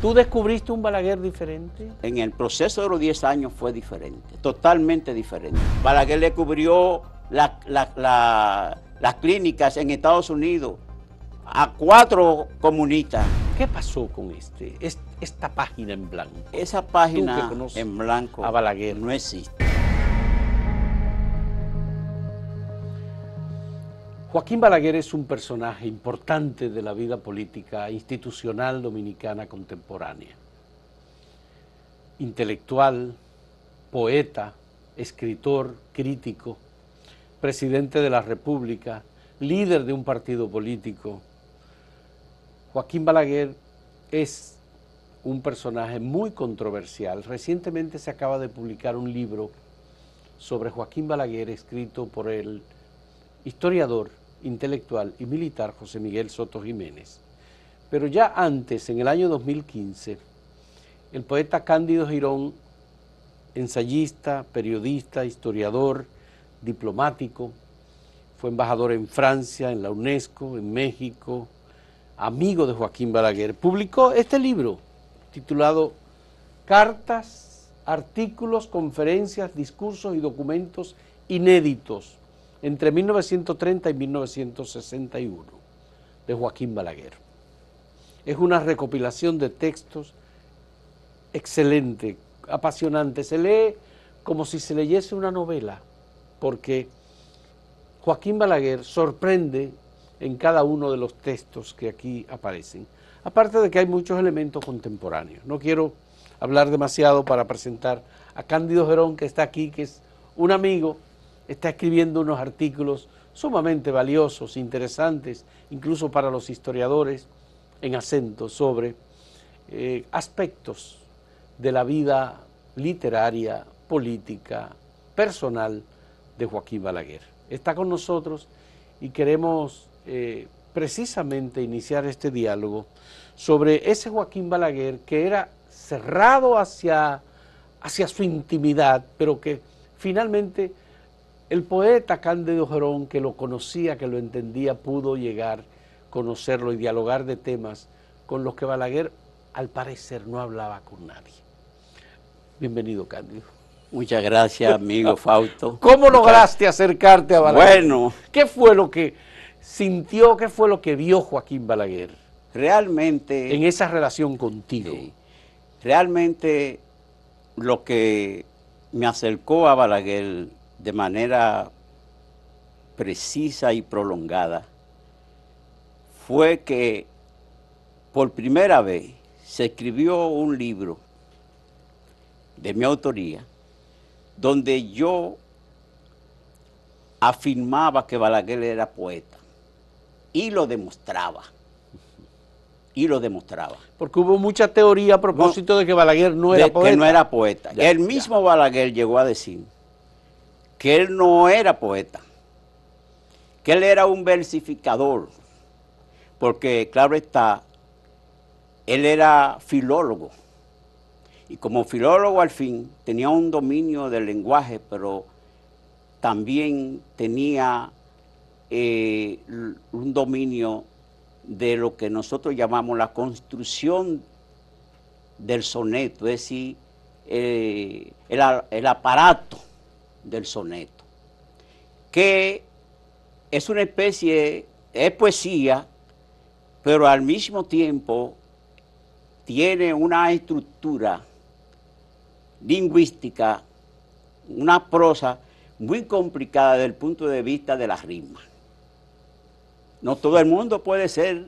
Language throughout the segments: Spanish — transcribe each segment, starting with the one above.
¿Tú descubriste un Balaguer diferente? En el proceso de los 10 años fue diferente, totalmente diferente. Balaguer le cubrió las clínicas en Estados Unidos a cuatro comunistas. ¿Qué pasó con este, esta página en blanco? Esa página en blanco a Balaguer no existe. Joaquín Balaguer es un personaje importante de la vida política institucional dominicana contemporánea. Intelectual, poeta, escritor, crítico, presidente de la República, líder de un partido político. Joaquín Balaguer es un personaje muy controversial. Recientemente se acaba de publicar un libro sobre Joaquín Balaguer escrito por él historiador, intelectual y militar José Miguel Soto Jiménez. Pero ya antes, en el año 2015, el poeta Cándido Girón, ensayista, periodista, historiador, diplomático, fue embajador en Francia, en la UNESCO, en México, amigo de Joaquín Balaguer, publicó este libro titulado Cartas, artículos, conferencias, discursos y documentos inéditos entre 1930 y 1961 de Joaquín Balaguer. Es una recopilación de textos excelente, apasionante. Se lee como si se leyese una novela, porque Joaquín Balaguer sorprende en cada uno de los textos que aquí aparecen. Aparte de que hay muchos elementos contemporáneos. No quiero hablar demasiado para presentar a Cándido Gerón, que está aquí, que es un amigo está escribiendo unos artículos sumamente valiosos, interesantes, incluso para los historiadores, en acento sobre eh, aspectos de la vida literaria, política, personal de Joaquín Balaguer. Está con nosotros y queremos eh, precisamente iniciar este diálogo sobre ese Joaquín Balaguer que era cerrado hacia, hacia su intimidad, pero que finalmente el poeta Cándido Gerón, que lo conocía, que lo entendía, pudo llegar, conocerlo y dialogar de temas con los que Balaguer, al parecer, no hablaba con nadie. Bienvenido, Cándido. Muchas gracias, amigo Fausto. ¿Cómo lograste acercarte a Balaguer? Bueno. ¿Qué fue lo que sintió, qué fue lo que vio Joaquín Balaguer? Realmente... En esa relación contigo. realmente lo que me acercó a Balaguer de manera precisa y prolongada fue que por primera vez se escribió un libro de mi autoría donde yo afirmaba que Balaguer era poeta y lo demostraba. Y lo demostraba. Porque hubo mucha teoría a propósito de que Balaguer no era poeta. El mismo Balaguer llegó a decir que él no era poeta, que él era un versificador, porque claro está, él era filólogo, y como filólogo al fin tenía un dominio del lenguaje, pero también tenía eh, un dominio de lo que nosotros llamamos la construcción del soneto, es decir, eh, el aparato del soneto, que es una especie, es poesía, pero al mismo tiempo tiene una estructura lingüística, una prosa muy complicada desde el punto de vista de las rimas No todo el mundo puede ser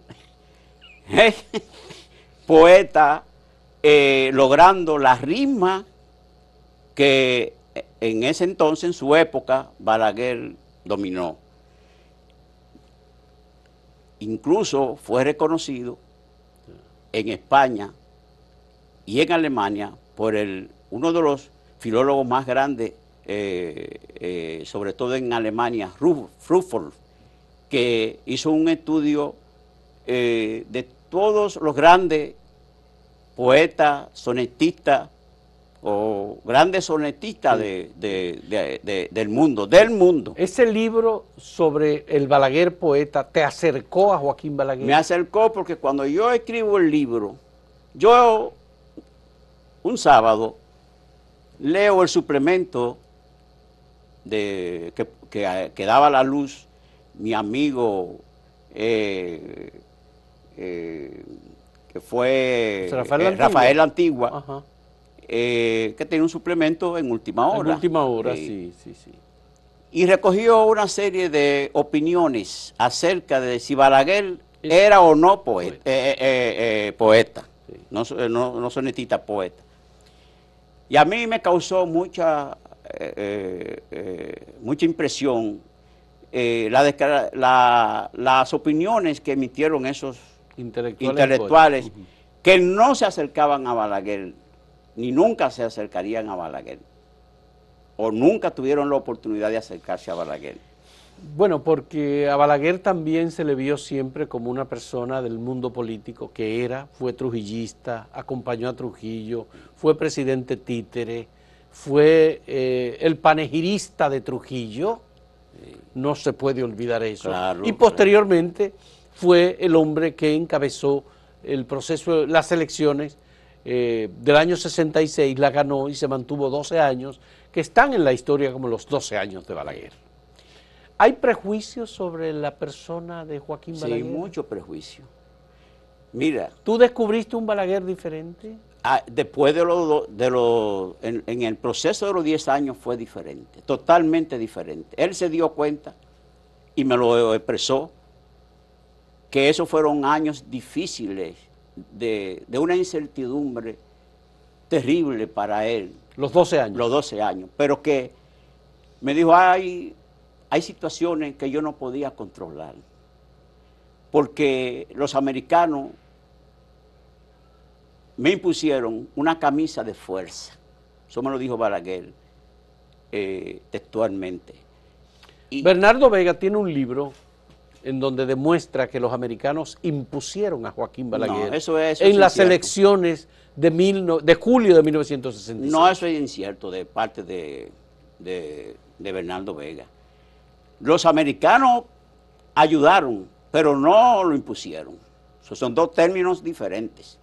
¿eh? poeta eh, logrando las rimas que en ese entonces, en su época, Balaguer dominó. Incluso fue reconocido en España y en Alemania por el, uno de los filólogos más grandes, eh, eh, sobre todo en Alemania, Rufus, que hizo un estudio eh, de todos los grandes poetas, sonetistas, o grandes sonetistas del mundo, del mundo. Ese libro sobre el Balaguer poeta te acercó a Joaquín Balaguer. Me acercó porque cuando yo escribo el libro, yo un sábado leo el suplemento de, que, que, daba la luz mi amigo eh, eh, que fue Rafael eh, Antigua eh, que tenía un suplemento en última hora. En última hora, sí, sí, sí. Y recogió una serie de opiniones acerca de si Balaguer era o no poeta, eh, eh, poeta, no, no, no poeta. Y a mí me causó mucha, mucha impresión las opiniones que emitieron esos intelectuales pues. que no se acercaban a Balaguer ni nunca se acercarían a Balaguer, o nunca tuvieron la oportunidad de acercarse a Balaguer. Bueno, porque a Balaguer también se le vio siempre como una persona del mundo político que era, fue trujillista, acompañó a Trujillo, fue presidente títere, fue eh, el panegirista de Trujillo, no se puede olvidar eso. y posteriormente fue el hombre que encabezó el proceso, las elecciones eh, del año 66 la ganó y se mantuvo 12 años, que están en la historia como los 12 años de Balaguer. ¿Hay prejuicios sobre la persona de Joaquín Balaguer? Sí, mucho prejuicio. Mira. ¿Tú descubriste un Balaguer diferente? Ah, después de los, de lo, en, el proceso de los 10 años fue diferente, totalmente diferente. Él se dio cuenta y me lo expresó, que esos fueron años difíciles de, una incertidumbre terrible para él. Los 12 años. Los 12 años, pero que me dijo, hay, hay situaciones que yo no podía controlar, porque los americanos me impusieron una camisa de fuerza. Eso me lo dijo Balaguer eh, textualmente. Bernardo Vega tiene un libro en donde demuestra que los americanos impusieron a Joaquín Balaguer eso en las elecciones de, julio de 1966. No, eso es incierto de parte de, Bernardo Vega. Los americanos ayudaron, pero no lo impusieron. son dos términos diferentes.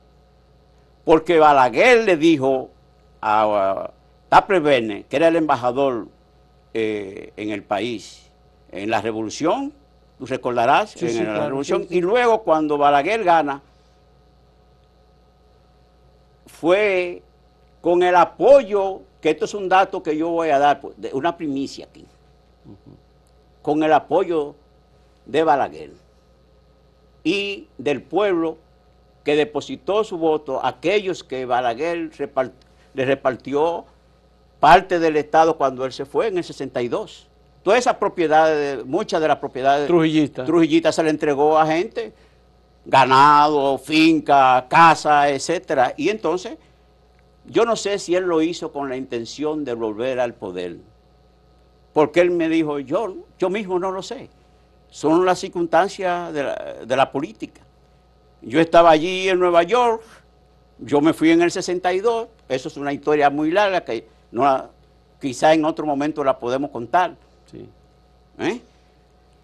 Porque Balaguer le dijo a, Tapre Bene, que era el embajador eh, en el país, en la revolución, recordarás, y luego cuando Balaguer gana, fue con el apoyo, que esto es un dato que yo voy a dar, pues, una primicia aquí, con el apoyo de Balaguer y del pueblo que depositó su voto, aquellos que Balaguer le repartió parte del Estado cuando él se fue en el 62. Todas esas propiedades, muchas de las propiedades de Trujillita se le entregó a gente, ganado, finca, casa, etcétera. Y entonces, yo no sé si él lo hizo con la intención de volver al poder. Porque él me dijo, yo, yo mismo no lo sé. Son las circunstancias de la, política. Yo estaba allí en Nueva York, yo me fui en el 62, eso es una historia muy larga que no, quizá en otro momento la podemos contar. Sí. ¿Eh?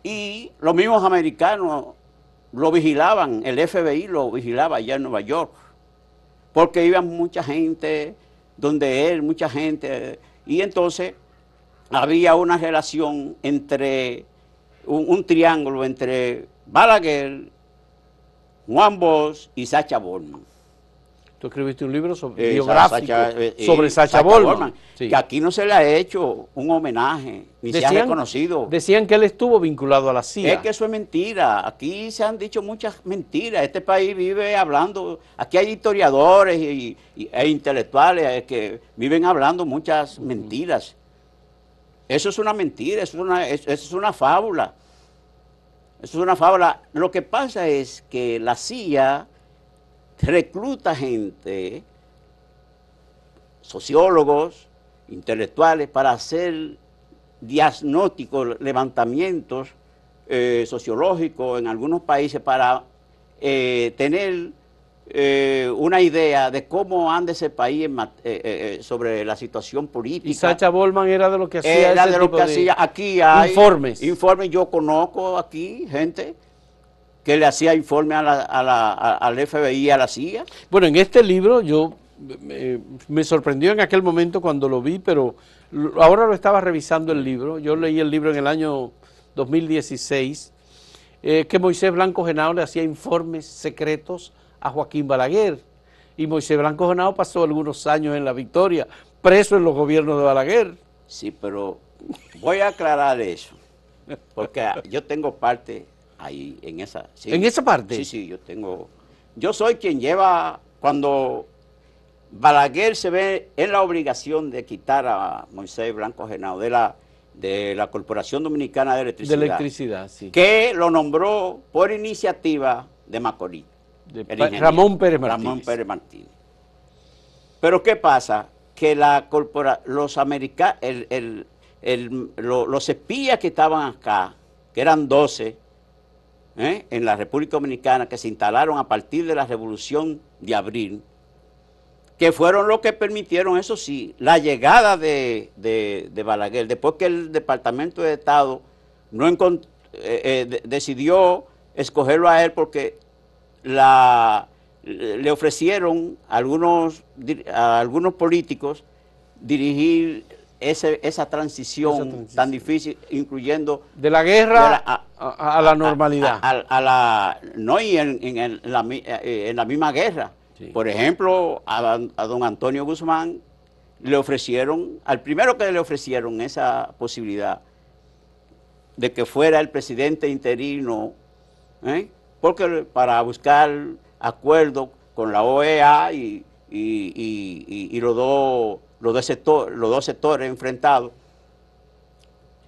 Y los mismos americanos lo vigilaban, el FBI lo vigilaba allá en Nueva York, porque iban mucha gente donde él, mucha gente, y entonces había una relación entre un, triángulo entre Balaguer, Juan Bosch y Sacha Bormann. Tú escribiste un libro sobre, eh, biográfico eh, eh, sobre Sacha, que aquí no se le ha hecho un homenaje, ni se ha reconocido. Decían que él estuvo vinculado a la CIA. Es que eso es mentira. Aquí se han dicho muchas mentiras. Este país vive hablando, aquí hay historiadores e intelectuales que viven hablando muchas mentiras. Eso es una mentira, eso es una fábula. Eso es una fábula. Lo que pasa es que la CIA recluta gente, sociólogos, intelectuales, para hacer diagnósticos, levantamientos eh, sociológicos en algunos países para eh, tener eh, una idea de cómo anda ese país sobre la situación política. Y Sacha Bolman era de lo que hacía. lo que hacía. Aquí informes. Informes. Yo conozco aquí gente que le hacía informe a al FBI y a la CIA. Bueno, en este libro yo eh, me sorprendió en aquel momento cuando lo vi, pero ahora lo estaba revisando el libro. Yo leí el libro en el año 2016, eh, que Moisés Blanco Genao le hacía informes secretos a Joaquín Balaguer. Y Moisés Blanco Genao pasó algunos años en la Victoria, preso en los gobiernos de Balaguer. Sí, pero voy a aclarar eso, porque yo tengo parte Ahí, en esa. ¿En esa parte? Sí, sí, yo tengo... Yo soy quien lleva, cuando Balaguer se ve en la obligación de quitar a Moisés Blanco Genao de la, de la Corporación Dominicana de Electricidad. Que lo nombró por iniciativa de Macorís. Ramón Pérez Martínez. Ramón Pérez Martínez. Pero ¿qué pasa? Que la corpora, los americanos, los espías que estaban acá, que eran 12, ¿eh? en la República Dominicana que se instalaron a partir de la Revolución de Abril, que fueron los que permitieron, eso sí, la llegada de, de, de Balaguer, después que el Departamento de Estado no eh, eh, decidió escogerlo a él porque la, le ofrecieron algunos, a algunos políticos dirigir esa, transición tan difícil, incluyendo... De la guerra a, la normalidad. A, la, no, y en, en, eh, la, misma guerra. Por ejemplo, a, don Antonio Guzmán le ofrecieron, al primero que le ofrecieron esa posibilidad de que fuera el presidente interino, ¿eh? porque para buscar acuerdo con la OEA y, y, y, y los dos los dos, los dos sectores enfrentados,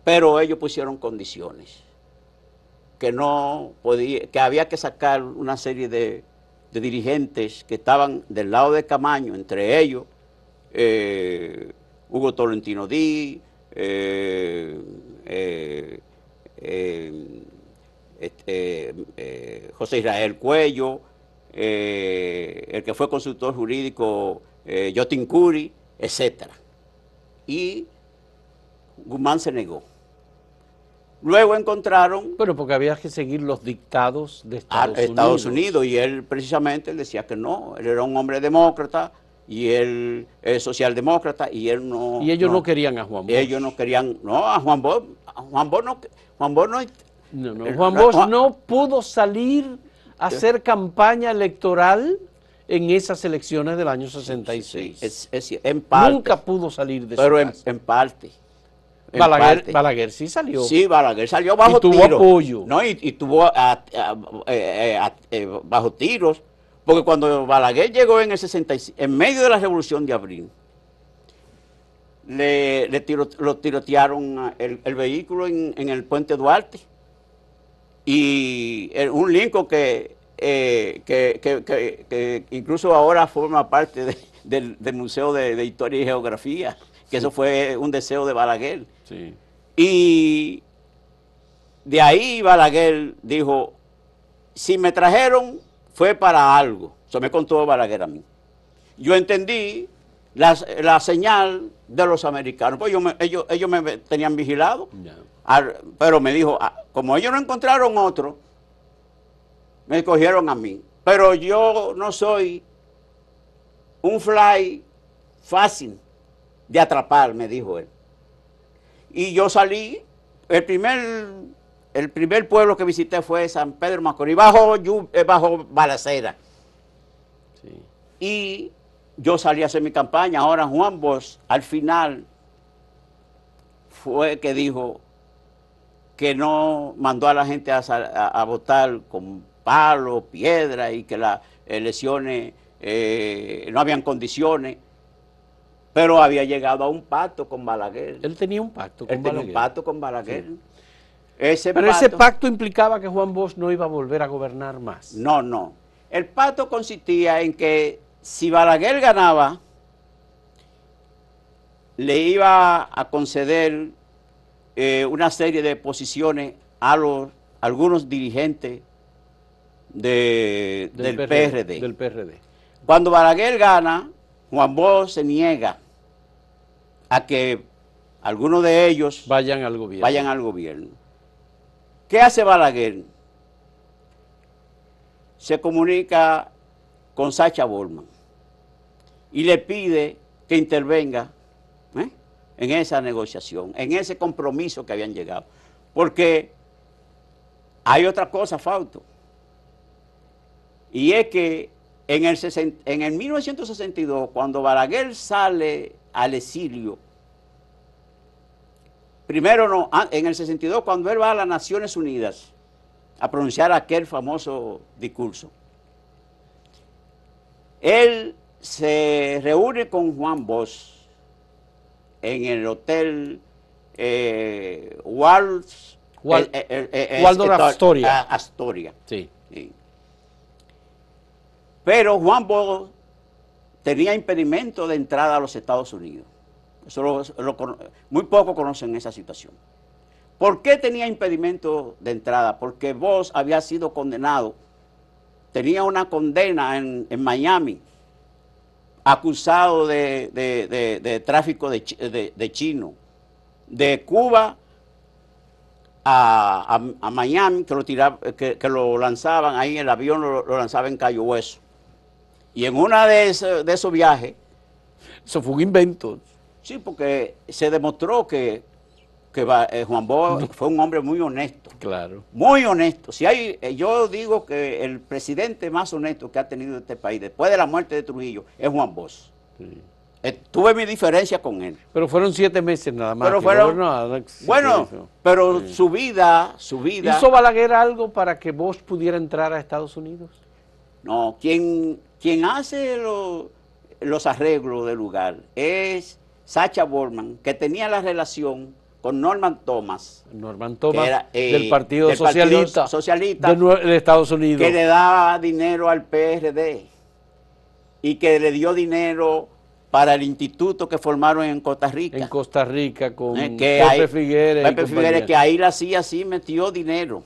pero ellos pusieron condiciones, que, no podía, que había que sacar una serie de, dirigentes que estaban del lado de Camaño, entre ellos eh, Hugo Tolentino di eh, eh, este, José Israel Cuello, el que fue consultor jurídico Jotin Curi, etc. Y Guzmán se negó. Luego encontraron... Pero porque había que seguir los dictados de ah, Estados, Estados Unidos. Y él precisamente decía que no, él era un hombre demócrata y él es socialdemócrata y él no... Y ellos no, querían a Juan Bosch. Ellos no querían, no, a Juan Bosch, Juan Bosch no... Juan no, no eh, Juan Bosch no pudo salir a hacer campaña electoral en esas elecciones del año 66. es, en Nunca pudo salir de Pero En, parte. Balaguer, sí salió. Sí, Balaguer salió bajo y tuvo apoyo. y, tuvo eh, eh, eh, bajo tiros. Porque cuando Balaguer llegó en el 66, en medio de la revolución de abril, le, lo tirotearon el, vehículo en, el puente Duarte. Y un Lincoln que eh, que, que, incluso ahora forma parte del, Museo de, Historia y Geografía, que eso fue un deseo de Balaguer. Y de ahí Balaguer dijo, si me trajeron fue para algo. Eso me contó Balaguer a mí. Yo entendí la, señal de los americanos, pues ellos, ellos me tenían vigilado, pero me dijo, ah, como ellos no encontraron otro, me escogieron a mí. Pero yo no soy un fly fácil de atrapar, me dijo él. Y yo salí, el primer, el primer pueblo que visité fue San Pedro Macorís, bajo, eh, bajo balacera. Y yo salí a hacer mi campaña. Ahora Juan Bosch, al final, fue que dijo que no mandó a la gente a votar con palo, piedra y que las elecciones eh, eh, no habían condiciones. Pero había llegado a un pacto con Balaguer. Él tenía un pacto con Él Balaguer. Tenía un pacto con Balaguer. pero ese pacto implicaba que Juan Bosch no iba a volver a gobernar más. No, no. El pacto consistía en que si Balaguer ganaba, le iba a conceder eh, una serie de posiciones a los, a algunos dirigentes del, PRD, Cuando Balaguer gana, Juan Bosch se niega a que algunos de ellos vayan al gobierno. Vayan al gobierno. ¿Qué hace Balaguer? Se comunica con Sacha Bolman y le pide que intervenga ¿eh? en esa negociación, en ese compromiso que habían llegado. Porque hay otra cosa, Fausto y es que en el, 1962, cuando Balaguer sale al exilio, primero no, ah, en el 62, cuando él va a las Naciones Unidas a pronunciar aquel famoso discurso, él se reúne con Juan Bosch en el hotel eh, eh, eh, eh Astoria. Ah, Astoria. sí. Pero Juan Bodo tenía impedimento de entrada a los Estados Unidos. muy pocos conocen esa situación. ¿Por qué tenía impedimento de entrada? Porque Bosch había sido condenado, tenía una condena en, Miami, acusado de, tráfico de, chino, de Cuba a, Miami, que lo, que, lo lanzaban ahí, en el avión lo, lanzaban lanzaba en Cayo Hueso. Y en una eh, de, esos viajes, eso fue un invento. Sí, porque se demostró que, que eh, Juan Bosch fue un hombre muy honesto. Claro. Muy honesto. Si hay, eh, yo digo que el presidente más honesto que ha tenido este país después de la muerte de Trujillo es Juan Bosch. tuve mi diferencia con él. Pero fueron siete meses nada más. Pero bueno, pero su vida, su vida. ¿Hizo Balaguer algo para que Bosch pudiera entrar a Estados Unidos? No, ¿quién...? Quien hace los arreglos del lugar es Sacha Borman, que tenía la relación con Norman Thomas. Norman Thomas, eh, del Partido Socialista, de, Estados Unidos. Que le daba dinero al PRD y que le dio dinero para el instituto que formaron en Costa Rica. En Costa Rica con eh, Pepe Figueroa, Pepe Figueres, que ahí la CIA sí metió dinero.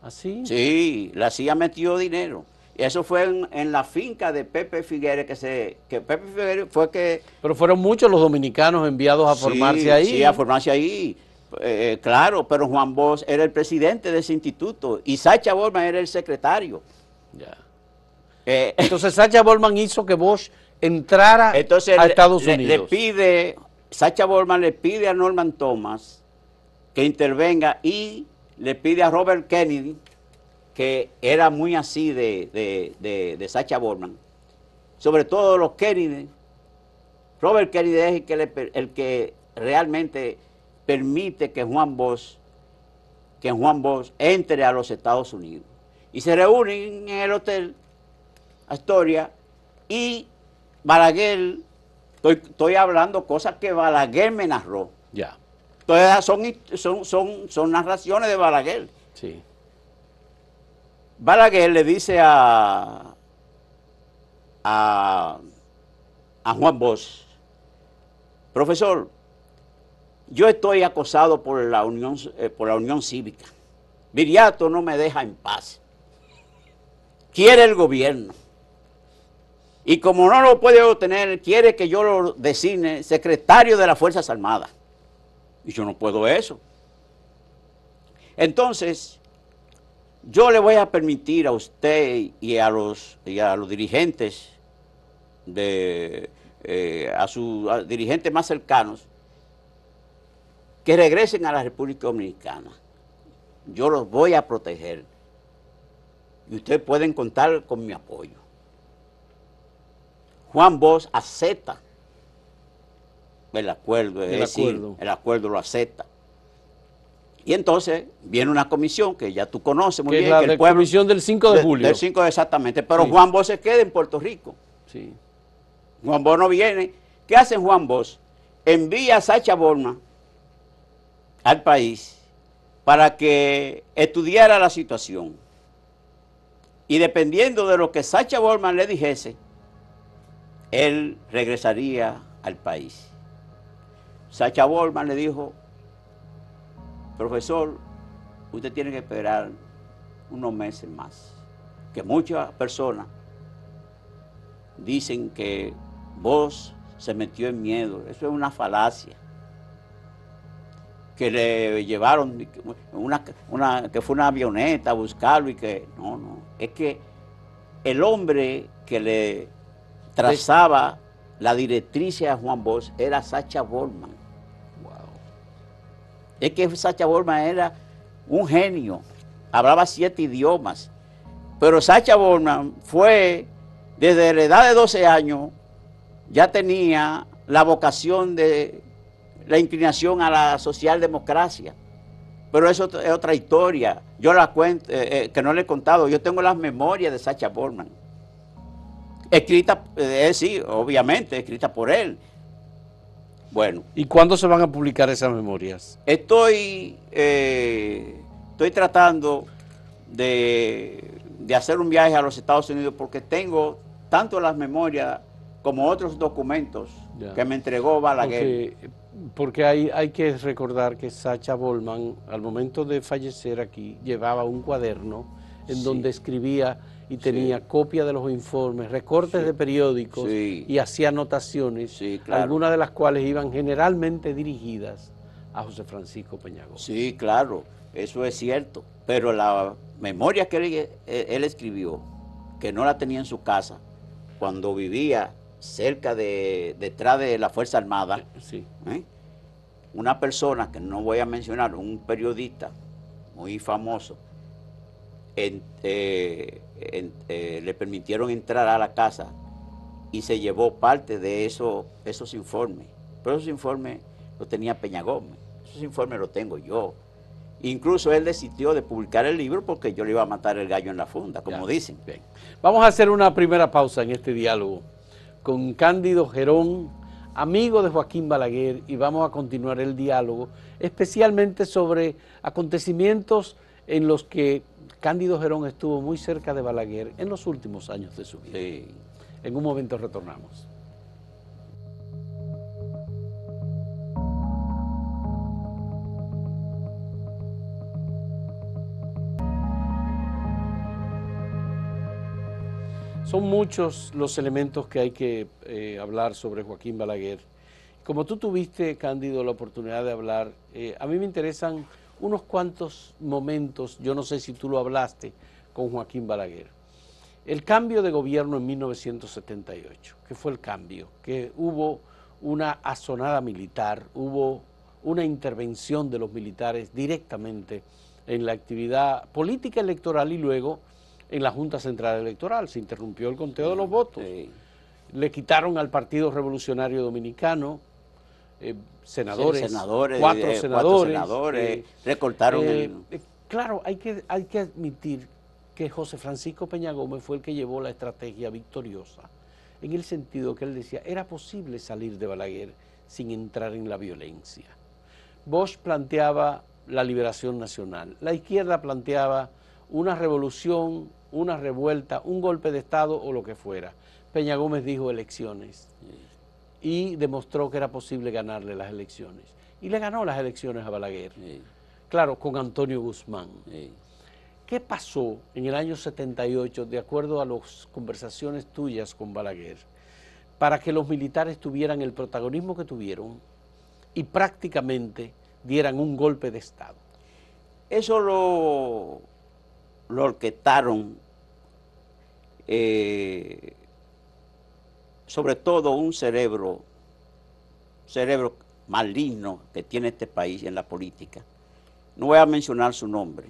¿Así? ¿Ah, sí, la CIA metió dinero. Eso fue en, la finca de Pepe Figueres que se Pepe Figuere fue que Pero fueron muchos los dominicanos enviados a formarse ahí. Sí, a formarse ahí. Eh, claro, pero Juan Bosch era el presidente de ese instituto y Sacha Borman era el secretario. Ya. Eh, entonces Sacha Borman hizo que Bosch entrara a Estados Unidos. Le, pide, Sacha le pide a Norman Thomas que intervenga y le pide a Robert Kennedy que era muy así de, Sacha Borman, sobre todo los Kennedy. Robert Kennedy es el que, realmente permite que Juan Bosch, que Juan Bosch entre a los Estados Unidos. Y se reúnen en el hotel historia y Balaguer, estoy, estoy hablando cosas que Balaguer me narró. Ya. Entonces son, son, son, son narraciones de Balaguer. Sí. Balaguer le dice a, a, Juan Bosch, profesor, yo estoy acosado por la Unión, eh, por la unión Cívica. Viriato no me deja en paz. Quiere el gobierno. Y como no lo puede obtener, quiere que yo lo designe secretario de las Fuerzas Armadas. Y yo no puedo eso. Entonces, yo le voy a permitir a usted y a los, los dirigentes, de, eh, a sus dirigentes más cercanos, que regresen a la República Dominicana. Yo los voy a proteger y ustedes pueden contar con mi apoyo. Juan Bosch acepta el acuerdo, es acuerdo. el acuerdo lo acepta. Y entonces viene una comisión que ya tú conoces muy bien. que el comisión del 5 de, julio. Del 5 exactamente, pero Juan Bosch se queda en Puerto Rico. Sí. Juan Bosch no viene. ¿Qué hace Juan Bosch? Envía a Sacha Borman al país para que estudiara la situación. Y dependiendo de lo que Sacha Borman le dijese, él regresaría al país. Sacha Borman le dijo, profesor, usted tiene que esperar unos meses más. Que muchas personas dicen que vos se metió en miedo. Eso es una falacia. Que le llevaron una, que fue una avioneta a buscarlo y que. No, no. Es que el hombre que le trazaba la directriz a Juan Bosch era Sacha Borman. Es que Sacha Borman era un genio, hablaba siete idiomas. Pero Sacha Borman fue, desde la edad de 12 años, ya tenía la vocación de la inclinación a la socialdemocracia. Pero eso es otra historia. Yo la cuento, eh, eh, que no le he contado. Yo tengo las memorias de Sacha Borman. Escrita, eh, sí, obviamente, escrita por él. Bueno. ¿Y cuándo se van a publicar esas memorias? Estoy, eh, estoy tratando de, hacer un viaje a los Estados Unidos porque tengo tanto las memorias como otros documentos que me entregó Balaguer. Porque, hay, que recordar que Sacha Bollman al momento de fallecer aquí, llevaba un cuaderno en donde escribía y tenía copia de los informes, recortes de periódicos y hacía anotaciones, algunas de las cuales iban generalmente dirigidas a José Francisco Peñagó. Sí, claro, eso es cierto, pero la memoria que eh, él, escribió, que no la tenía en su casa, cuando vivía cerca de, detrás de la Fuerza Armada, ¿eh? una persona que no voy a mencionar, un periodista muy famoso, en, eh, eh, le permitieron entrar a la casa y se llevó parte de eso, esos informes. Pero esos informes los tenía Peña Gómez, esos informes los tengo yo. Incluso él decidió de publicar el libro porque yo le iba a matar el gallo en la funda, como dicen. Vamos a hacer una primera pausa en este diálogo con Cándido Gerón, amigo de Joaquín Balaguer, y vamos a continuar el diálogo, especialmente sobre acontecimientos en los que Cándido Gerón estuvo muy cerca de Balaguer en los últimos años de su vida. En un momento retornamos. Son muchos los elementos que hay que eh, hablar sobre Joaquín Balaguer. Como tú tuviste, Cándido, la oportunidad de hablar, eh, a mí me interesan unos cuantos momentos, yo no sé si tú lo hablaste con Joaquín Balaguer, el cambio de gobierno en 1978, que fue el cambio, que hubo una asonada militar, hubo una intervención de los militares directamente en la actividad política electoral y luego en la Junta Central Electoral. Se interrumpió el conteo de los votos. Le quitaron al Partido Revolucionario Dominicano, eh, senadores, cuatro eh, senadores, eh, recortaron el... Claro, hay que, hay que admitir que José Francisco Peña Gómez fue el que llevó la estrategia victoriosa, en el sentido que él decía, era posible salir de Balaguer sin entrar en la violencia. Bosch planteaba la liberación nacional, la izquierda planteaba una revolución, una revuelta, un golpe de Estado o lo que fuera. Peña Gómez dijo elecciones y demostró que era posible ganarle las elecciones. Y le ganó las elecciones a Balaguer, claro, con Antonio Guzmán. ¿Qué pasó en el año 78, de acuerdo a las conversaciones tuyas con Balaguer, para que los militares tuvieran el protagonismo que tuvieron y prácticamente dieran un golpe de Estado? Eso lo, lo orquestaron eh, sobre todo un cerebro, cerebro maligno que tiene este país en la política. No voy a mencionar su nombre,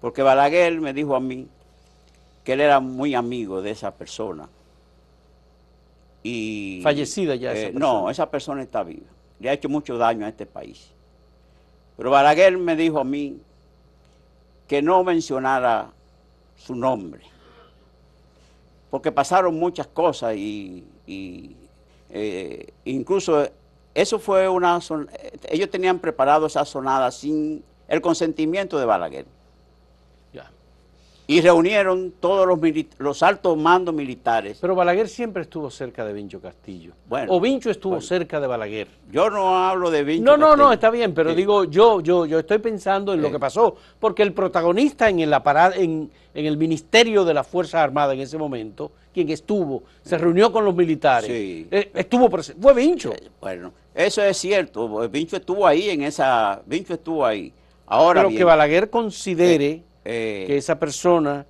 porque Balaguer me dijo a mí que él era muy amigo de esa persona. Y, Fallecida ya eh, esa No, esa persona está viva. Le ha hecho mucho daño a este país. Pero Balaguer me dijo a mí que no mencionara su nombre porque pasaron muchas cosas y, eh, incluso eso fue una... ellos tenían preparado esa sonada sin el consentimiento de Balaguer y reunieron todos los, altos mandos militares. Pero Balaguer siempre estuvo cerca de Vincho Castillo. Bueno, o Vincho estuvo cerca de Balaguer. Yo no hablo de Vincho. No, no, no, está bien, pero digo, yo, yo, yo estoy pensando en lo que pasó, porque el protagonista en el Ministerio de las Fuerzas Armadas en ese momento, quien estuvo, se reunió con los militares, sí. Eh, estuvo fue Vincho. Eh, bueno, eso es cierto, Vincho estuvo ahí en esa, Vincho estuvo ahí. Ahora pero que Balaguer considere eh, eh, que esa persona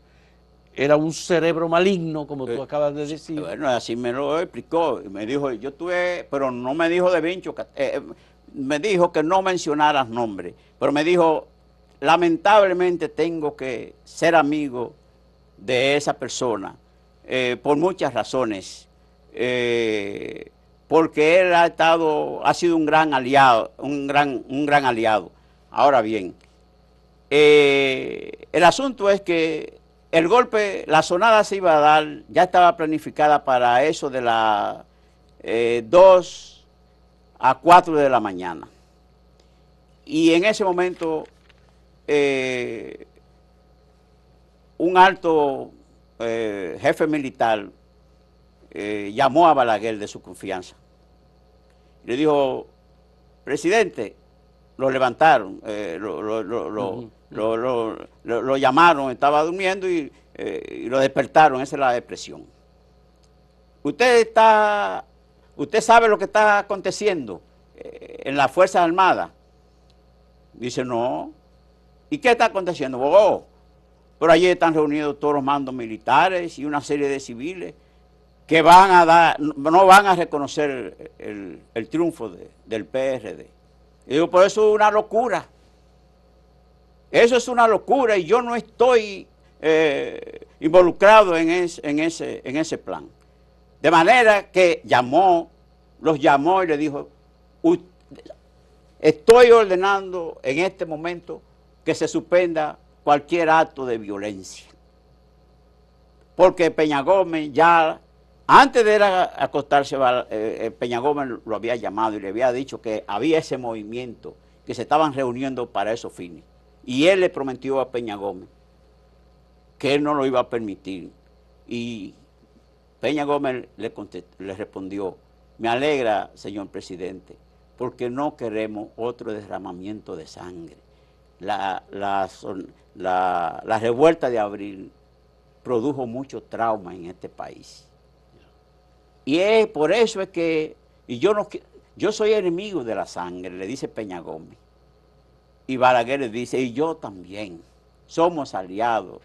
era un cerebro maligno, como tú eh, acabas de decir. Bueno, así me lo explicó. Me dijo, yo tuve, pero no me dijo de Vincho, eh, me dijo que no mencionaras nombres, pero me dijo, lamentablemente tengo que ser amigo de esa persona, por muchas razones, porque él ha estado, ha sido un gran aliado, un gran, un gran aliado. Ahora bien, eh, el asunto es que el golpe, la sonada se iba a dar, ya estaba planificada para eso de las eh, 2 a 4 de la mañana. Y en ese momento, eh, un alto jefe militar llamó a Balaguer de su confianza. Le dijo, presidente, lo levantaron, lo, lo, llamaron, estaba durmiendo eh, y, lo despertaron. Esa es la depresión. Usted está, usted sabe lo que está aconteciendo eh, en las Fuerzas Armadas. Dice, no. ¿Y qué está aconteciendo? Oh, por allí están reunidos todos los mandos militares y una serie de civiles que van a dar, no van a reconocer el, triunfo del PRD. Y digo, por eso es una locura. Eso es una locura y yo no estoy eh, involucrado en, ese, plan. De manera que llamó, los llamó y le dijo, estoy ordenando en este momento que se suspenda cualquier acto de violencia. Porque Peña Gómez ya, antes de a acostarse, eh, eh, Peña Gómez lo había llamado y le había dicho que había ese movimiento, que se estaban reuniendo para esos fines. Y él le prometió a Peña Gómez que él no lo iba a permitir. Y Peña Gómez le, respondió, me alegra, señor presidente, porque no queremos otro derramamiento de sangre. La, revuelta de abril produjo mucho trauma en este país. Y es por eso es que, y yo no, yo soy enemigo de la sangre, le dice Peña Gómez. Y Balaguer dice, y yo también, somos aliados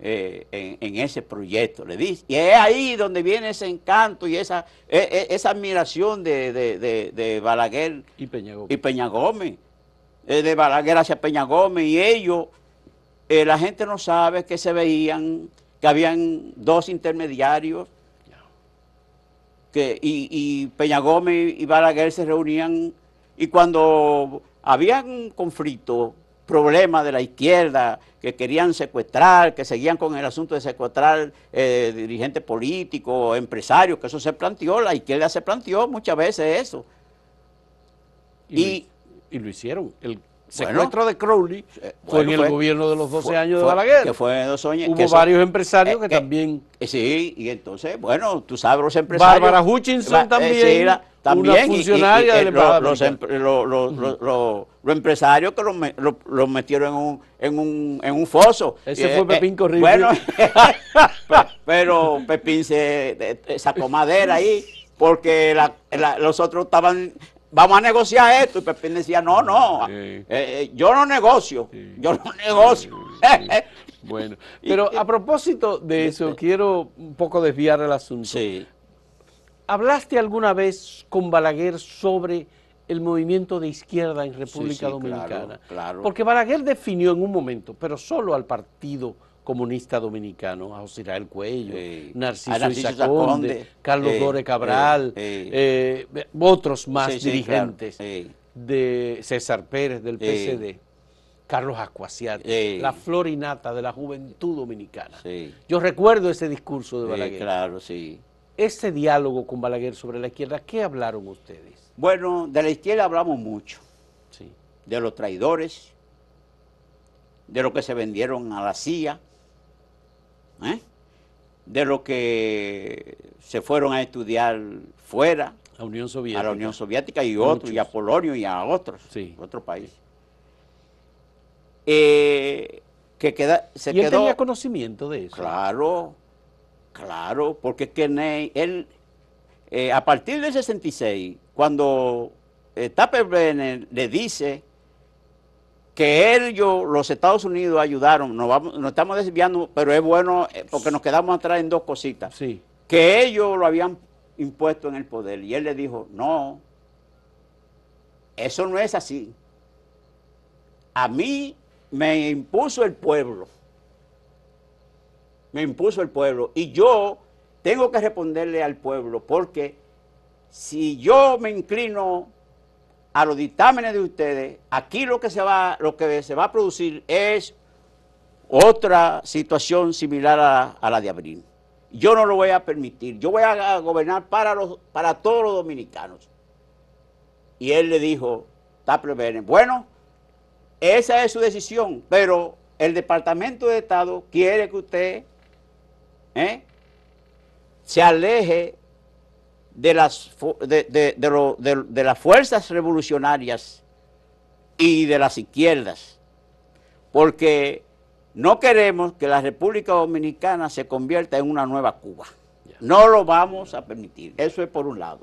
eh, en, ese proyecto, le dice. Y es ahí donde viene ese encanto y esa, e, e, esa admiración de, Balaguer y Peña Gómez. Eh, de Balaguer hacia Peña Gómez. Y ellos, eh, la gente no sabe que se veían, que habían dos intermediarios. Que, y, y Peña Gómez y Balaguer se reunían y cuando había un conflicto, problema de la izquierda, que querían secuestrar, que seguían con el asunto de secuestrar eh, dirigentes políticos, empresarios, que eso se planteó, la izquierda se planteó muchas veces eso. Y, lo, y lo hicieron. El, secuestro otro de Crowley eh, fue en el gobierno de los 12 años de Balaguer. Que fue dos años, Hubo que varios empresarios eh, que también. Eh, sí, y entonces, bueno, tú sabes, los empresarios. Bárbara Hutchinson también. Sí, también una funcionaria los, empresarios que los, metieron en un, foso. Ese fue Pepín Corrientes. Bueno, pero Pepín se sacó madera ahí porque los otros estaban vamos a negociar esto. Y Pepín decía, no, no, eh, eh, yo no negocio, yo no negocio. bueno, pero a propósito de eso, este quiero un poco desviar el asunto. Sí. ¿Hablaste alguna vez con Balaguer sobre el movimiento de izquierda en República Dominicana? Porque Balaguer definió en un momento, pero solo al partido comunista dominicano, a José Cuello, Narciso, Carlos Dore Cabral, eh, otros más dirigentes de César Pérez del PCD, Carlos Acuasiate, la florinata de la juventud dominicana. Yo recuerdo ese discurso de Balaguer. claro, sí. Ese diálogo con Balaguer sobre la izquierda, ¿qué hablaron ustedes? Bueno, de la izquierda hablamos mucho. De los traidores, de lo que se vendieron a la CIA, ¿eh? de los que se fueron a estudiar fuera. A la Unión Soviética y otros, y a polonia y a otros, sí. otro países. Eh, que queda, tenía conocimiento de eso? Claro, claro, porque que él, eh, a partir del 66, cuando eh, le dice que ellos, los Estados Unidos, ayudaron, nos, estamos desviando, pero es bueno eh, porque nos quedamos atrás en dos cositas. Sí. Que ellos lo habían impuesto en el poder y él le dijo, no, eso no es así. A mí me impuso el pueblo. Me impuso el pueblo. Y yo tengo que responderle al pueblo porque si yo me inclino a los dictámenes de ustedes, aquí lo que se va, lo que se va a producir es otra situación similar a, la de abril. Yo no lo voy a permitir. Yo voy a gobernar para, los, para todos los dominicanos. Y él le dijo, bueno, esa es su decisión, pero el Departamento de Estado quiere que usted ¿eh? se aleje de las, de, las fuerzas revolucionarias y de las izquierdas, porque no queremos que la República Dominicana se convierta en una nueva Cuba. No lo vamos a permitir. Eso es por un lado.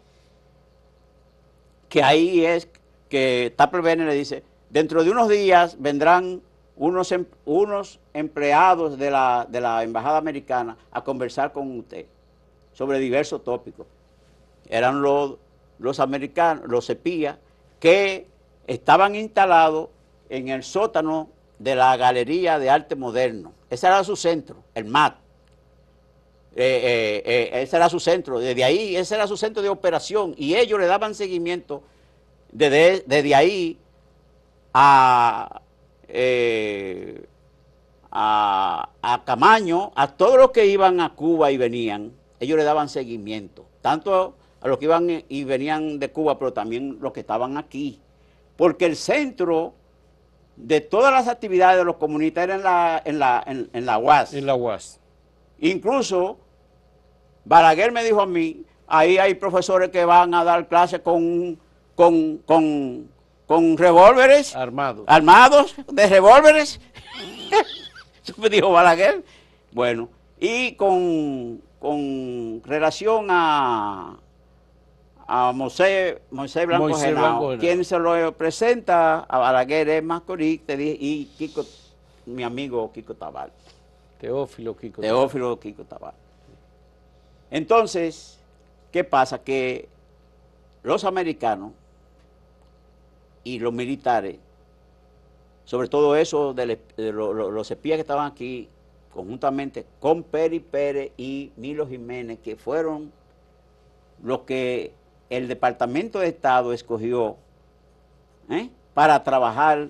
Que ahí es que Bene le dice, dentro de unos días vendrán unos, em, unos empleados de la, de la Embajada Americana a conversar con usted sobre diversos tópicos eran los, los americanos, los cepillas, que estaban instalados en el sótano de la Galería de Arte Moderno. Ese era su centro, el MAT. Eh, eh, eh, ese era su centro, desde ahí, ese era su centro de operación y ellos le daban seguimiento desde, ahí a, a, a Camaño, a todos los que iban a Cuba y venían, ellos le daban seguimiento, tanto a los que iban y venían de Cuba, pero también los que estaban aquí. Porque el centro de todas las actividades de los comunistas era en la, UAS. En la UAS. Incluso Balaguer me dijo a mí, ahí hay profesores que van a dar clases con, con, revólveres. Armados. Armados, de revólveres. me dijo Balaguer. Bueno, y con relación a, a Moisés, Blanco, quien se lo presenta a Balaguer es dije y Kiko, mi amigo Kiko Tabal. Teófilo Kiko Teófilo Kiko Tabal. Entonces, ¿qué pasa? Que los americanos y los militares, sobre todo eso de, los espías que estaban aquí, conjuntamente con Peri Pérez y Milo Jiménez, que fueron los que el Departamento de Estado escogió ¿eh? para trabajar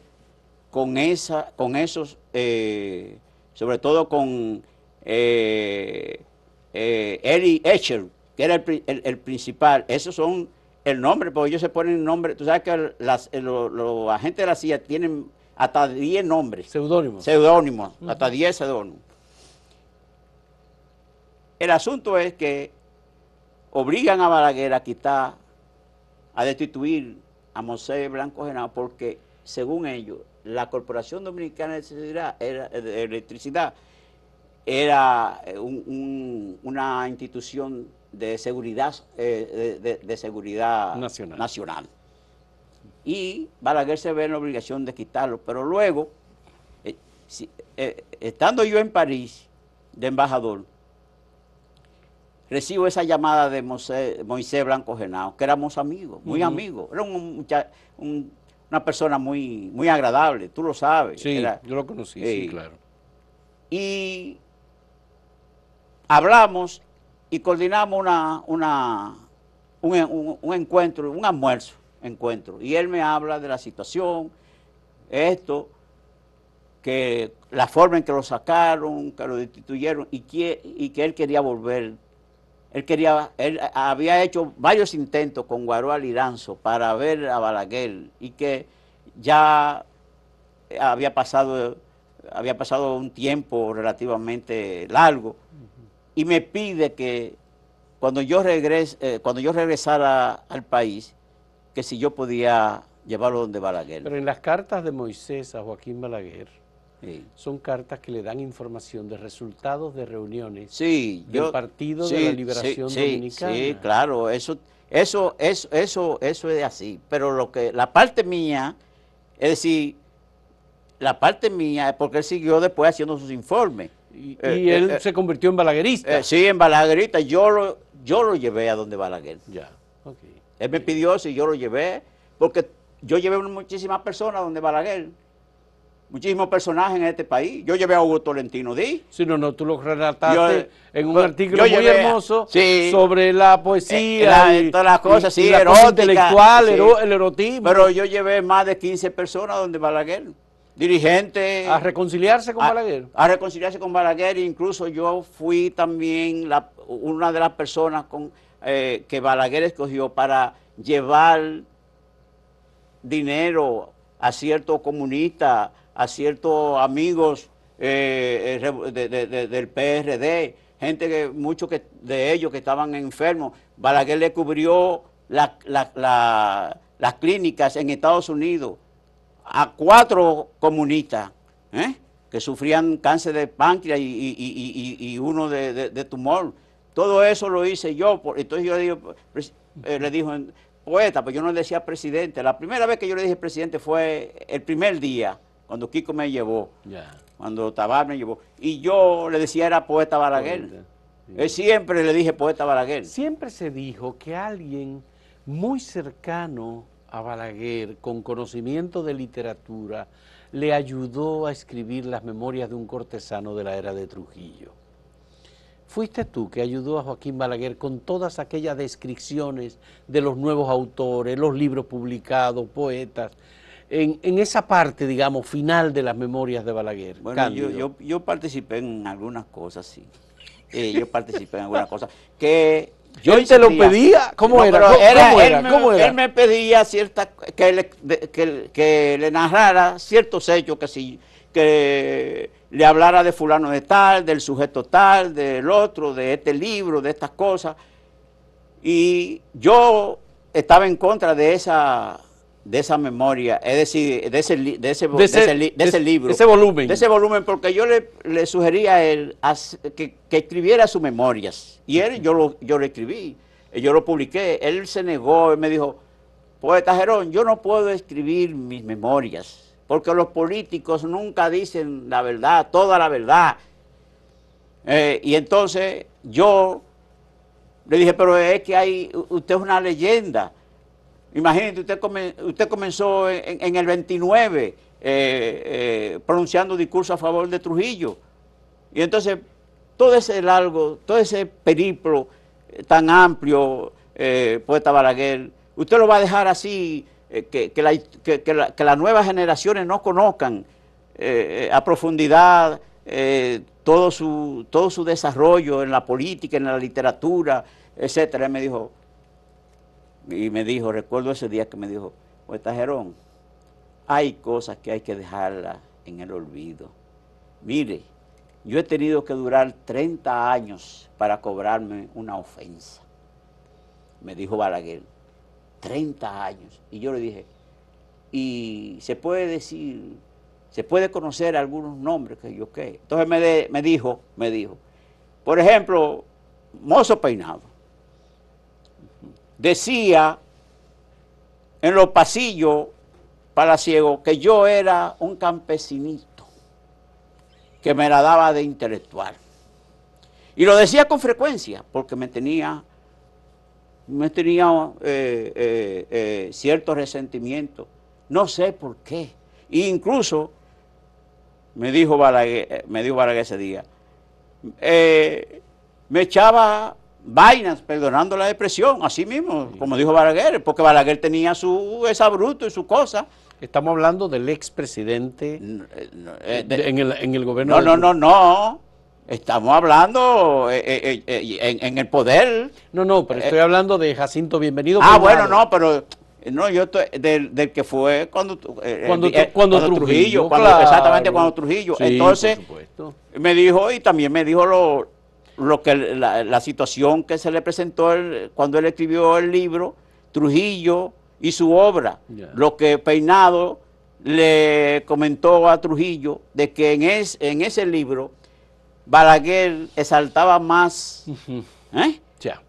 con, esa, con esos, eh, sobre todo con eh, eh Eric que era el, principal. Esos son el nombre, porque ellos se ponen el nombre. Tú sabes que los, agentes de la CIA tienen hasta 10 nombres. Seudónimos. Seudónimos, hasta 10 seudónimos. El asunto es que obligan a Balaguer a quitar, a destituir a José Blanco Genao, porque según ellos, la Corporación Dominicana de Electricidad era, eh, una institución de seguridad, eh, de, seguridad nacional. Y Balaguer se ve en la obligación de quitarlo, pero luego, eh, estando yo en París de embajador, recibo esa llamada de Moisés, Blanco Genao, que éramos amigos, muy amigos. Era una persona muy, muy agradable, tú lo sabes. Sí, yo lo conocí, sí, eh, claro. Y hablamos y coordinamos una, un, encuentro, un almuerzo, encuentro. Y él me habla de la situación, esto, que la forma en que lo sacaron, que lo destituyeron y que, y que él quería volver él, quería, él había hecho varios intentos con Guaró Aliranzo para ver a Balaguer y que ya había pasado, había pasado un tiempo relativamente largo y me pide que cuando yo, regrese, eh, cuando yo regresara al país, que si yo podía llevarlo donde Balaguer. Pero en las cartas de Moisés a Joaquín Balaguer, son cartas que le dan información de resultados de reuniones sí, del Partido de la Liberación Dominicana. Sí, claro, eso, eso, eso, eso, eso es así. Pero lo que la parte mía, es decir, la parte mía es porque él siguió después haciendo sus informes. Y, eh, él eh, eh, se convirtió en balaguerista. sí, en balaguerista. Yo lo, yo lo llevé a donde Balaguer. Ya, okay. Él me pidió si yo lo llevé, porque yo llevé muchísimas personas a donde Balaguer muchísimos personajes en este país. Yo llevé a Hugo Tolentino Di. Sí, no, no, tú lo relataste en un artículo muy hermoso sobre la poesía. Eh, todas las cosas, sí, la el erotismo. Pero yo llevé más de 15 personas donde Balaguer, Dirigente. A reconciliarse con Balaguer. A reconciliarse con Balaguer, incluso yo fui también una de las personas con, eh, que Balaguer escogió para llevar dinero a ciertos comunistas a ciertos amigos eh, eh, del PRD, gente que muchos de ellos que estaban enfermos. Balaguer le cubrió las clínicas en Estados Unidos a cuatro comunistas ¿eh? que sufrían cáncer de páncreas y, uno de, tumor. Todo eso lo hice yo. entonces yo le le dijo poeta, pues yo no le decía presidente. La primera vez que yo le dije presidente fue el primer día cuando Kiko me llevó, cuando Tabar me llevó. Y yo le decía era poeta Balaguer. Eh, siempre le dije poeta Balaguer. Siempre se dijo que alguien muy cercano a Balaguer, con conocimiento de literatura, le ayudó a escribir las memorias de un cortesano de la era de Trujillo. Fuiste tú que ayudó a Joaquín Balaguer con todas aquellas descripciones de los nuevos autores, los libros publicados, poetas en, esa parte, digamos, final de las memorias de Balaguer? Bueno, yo, yo, participé en algunas cosas, sí. Eh, yo participé en algunas cosas. Que yo te lo pedía, ¿cómo, era? Él me, pedía cierta, que, le, que le narrara ciertos hechos que si que le hablara de fulano de tal, del sujeto tal, del otro, de este libro, de estas cosas. Y yo estaba en contra de esa de esa memoria, es decir, de ese, de de ese, libro. De ese volumen. De ese volumen, porque yo le, le sugería a él que, escribiera sus memorias. Y él, yo lo, yo lo escribí, eh, yo lo publiqué. Él se negó, él me dijo, poeta jerón yo no puedo escribir mis memorias, porque los políticos nunca dicen la verdad, toda la verdad. Eh, y entonces yo le dije, pero es que hay, usted es una leyenda. Imagínate, usted, usted comenzó en, el 29 eh, eh, pronunciando discurso a favor de Trujillo. Y entonces, todo ese largo, todo ese periplo eh, tan amplio, poeta Balaguer, usted lo va a dejar así, que, las nuevas generaciones no conozcan a profundidad todo, su, todo su desarrollo en la política, en la literatura, etcétera. me dijo, y me dijo, recuerdo ese día que me dijo, oye, Tajerón, hay cosas que hay que dejarlas en el olvido. Mire, yo he tenido que durar 30 años para cobrarme una ofensa. Me dijo Balaguer, 30 años. Y yo le dije, y se puede decir, se puede conocer algunos nombres que yo qué. Entonces me dijo, me dijo, por ejemplo, Mozo Peinado decía en los pasillos para que yo era un campesinito, que me la daba de intelectual. Y lo decía con frecuencia, porque me tenía, me tenía eh, eh, eh, cierto resentimiento. No sé por qué. E incluso me dijo me dijo Balaguer ese día, me echaba vainas, perdonando la depresión, así mismo, como dijo Balaguer, porque Balaguer tenía su esa bruto y su cosa. Estamos hablando del expresidente presidente eh, eh, eh, en, el, gobierno. No, no, no, no. Estamos hablando en, el poder. No, no, pero estoy hablando de Jacinto Bienvenido. Ah, bueno, no, pero no, yo estoy del, que fue cuando, cuando, Trujillo, cuando, exactamente cuando Trujillo. Entonces, me dijo, y también me dijo lo, lo que, la, situación que se le presentó cuando él escribió el libro, Trujillo y su obra, lo que Peinado le comentó a Trujillo de que en, en ese libro Balaguer exaltaba más ¿eh?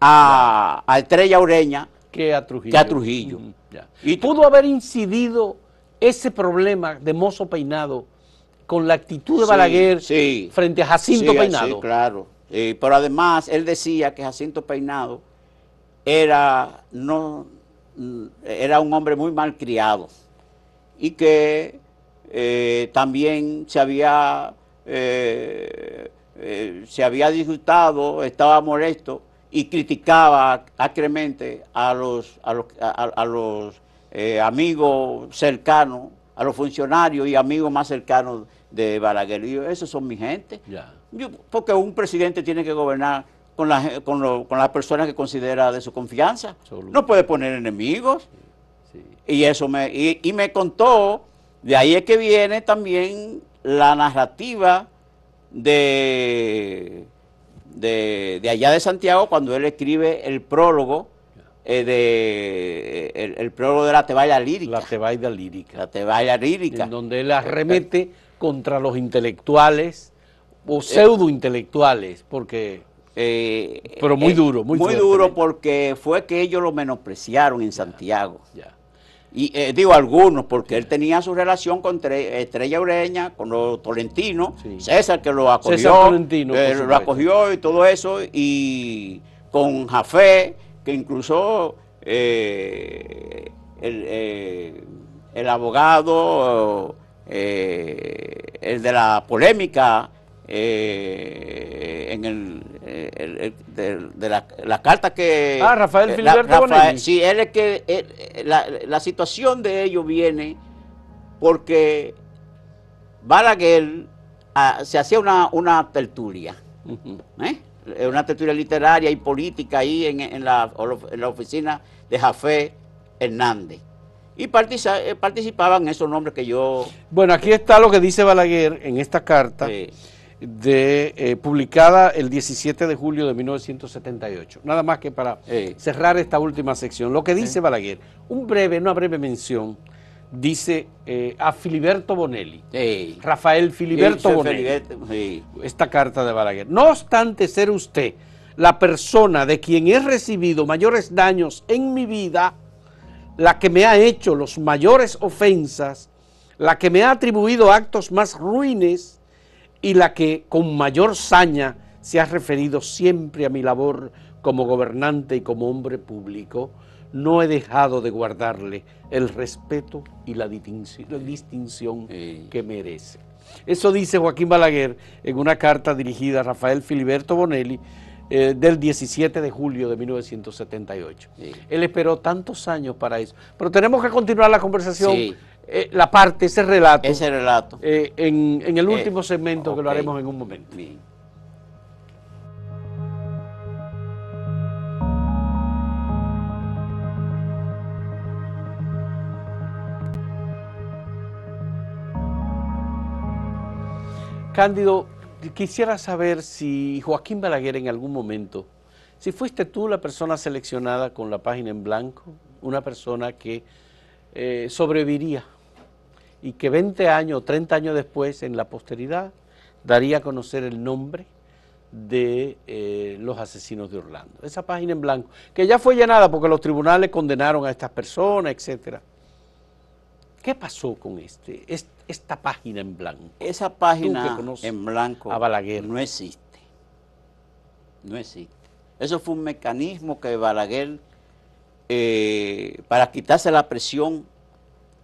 a, Estrella Ureña que a Trujillo. a Trujillo. Y pudo haber incidido ese problema de mozo peinado con la actitud de Balaguer frente a Jacinto sí, Peinado. claro. Eh, pero además él decía que Jacinto Peinado era, no, mm, era un hombre muy mal criado y que eh, también se había, eh, eh, se había disgustado, estaba molesto y criticaba acremente a los, a los, a, amigos cercanos, a los funcionarios y amigos más cercanos de Balaguer. Y esos son mi gente porque un presidente tiene que gobernar con, con, las personas que considera de su confianza. No puede poner enemigos. Y eso me, y, me contó, de ahí es que viene también la narrativa de, de, allá de Santiago cuando él escribe el prólogo eh, de el, prólogo de la Tebaida lírica. La Tebaida lírica. La lírica. En donde él arremete contra los intelectuales, o pseudo intelectuales, porque eh, pero muy eh, duro, muy, muy duro porque fue que ellos lo menospreciaron en Santiago. ya Y eh, digo algunos, porque él tenía su relación con Estrella Ureña, con los tolentinos, César que lo acogió, César lo acogió y todo eso, y con Jafé, que incluso el, el abogado, el de la polémica, eh, en el, eh, de, la carta que... Ah, Rafael eh, Filiberto Sí, él es que eh, la, situación de ellos viene porque Balaguer ah, se hacía una, una tertulia, una tertulia literaria y política ahí en, la, en la oficina de Jafé Hernández y participaban esos nombres que yo... Bueno, aquí está lo que dice Balaguer en esta carta. Sí de, eh, publicada el 17 de julio de 1978. Nada más que para cerrar esta última sección. Lo que dice Balaguer, un breve, una breve mención, dice eh, a Filiberto Bonelli, Rafael Filiberto Bonelli, esta carta de Balaguer. No obstante ser usted la persona de quien he recibido mayores daños en mi vida, la que me ha hecho los mayores ofensas, la que me ha atribuido actos más ruines, y la que con mayor saña se ha referido siempre a mi labor como gobernante y como hombre público, no he dejado de guardarle el respeto y la distinción, que merece. Eso dice Joaquín Balaguer en una carta dirigida a Rafael Filiberto Bonelli eh, del 17 de julio de 1978. Él esperó tantos años para eso. Pero tenemos que continuar la conversación eh, la parte, ese relato. Ese relato. Eh, en, el eh, último segmento que lo haremos en un momento. Cándido, quisiera saber si Joaquín Balaguer en algún momento, si fuiste tú la persona seleccionada con la página en blanco, una persona que sobreviviría y que 20 años, 30 años después, en la posteridad, daría a conocer el nombre de eh, los asesinos de Orlando. Esa página en blanco, que ya fue llenada porque los tribunales condenaron a estas personas, etc. ¿Qué pasó con este, esta página en blanco? Esa página en blanco a Balaguer? no existe. No existe. Eso fue un mecanismo que Balaguer, eh, para quitarse la presión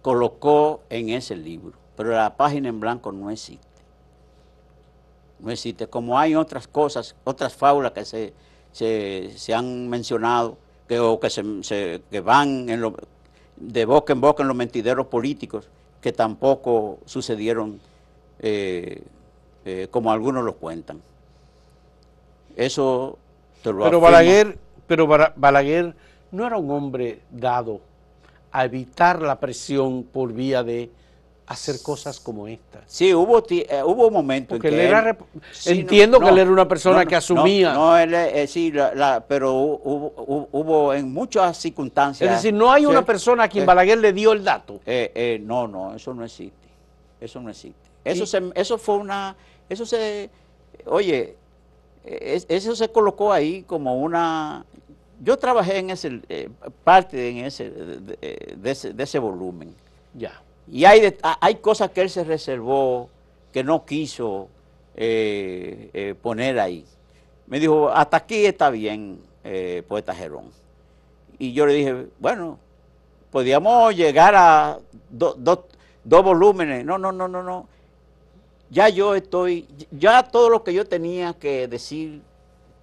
colocó en ese libro, pero la página en blanco no existe. No existe, como hay otras cosas, otras fábulas que se, han mencionado, que, o que, se, van de boca en boca en los mentideros políticos, que tampoco sucedieron eh, eh, como algunos lo cuentan. Eso te lo Pero Balaguer, pero Balaguer no era un hombre dado a evitar la presión por vía de hacer cosas como esta. Sí, hubo, eh, hubo momentos que entiendo que él era una persona que asumía. No, él, eh, sí, pero hubo, hubo, en muchas circunstancias. Es decir, no hay una persona a quien eh, Balaguer le dio el dato. no, no, eso no existe. Eso no existe. Eso, eso fue una, eso se, oye, e-, eso se colocó ahí como una yo trabajé en ese, eh, parte de, en eh, ese, de, ese, volumen. Ya. Y hay, ah, hay cosas que él se reservó, que no quiso eh, poner ahí. Me dijo, hasta aquí está bien, poeta Jerón. Y yo le dije, bueno, podíamos llegar a dos volúmenes. No, no, no, no, no. Ya yo estoy, ya todo lo que yo tenía que decir